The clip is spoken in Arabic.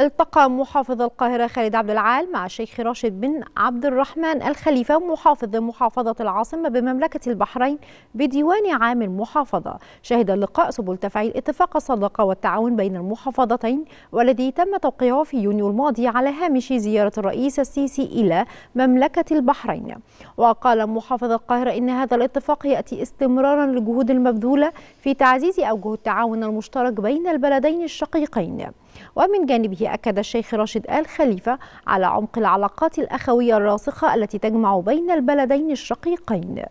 التقى محافظ القاهرة خالد عبد العال مع الشيخ راشد بن عبد الرحمن الخليفة محافظ محافظة العاصمة بمملكة البحرين بديوان عام المحافظة شهد اللقاء سبل تفعيل اتفاق الصداقة والتعاون بين المحافظتين والذي تم توقيعه في يونيو الماضي على هامش زيارة الرئيس السيسي إلى مملكة البحرين وقال محافظ القاهرة إن هذا الاتفاق يأتي استمرارا للجهود المبذولة في تعزيز أوجه التعاون المشترك بين البلدين الشقيقين ومن جانبه أكد الشيخ راشد آل خليفة على عمق العلاقات الأخوية الراسخة التي تجمع بين البلدين الشقيقين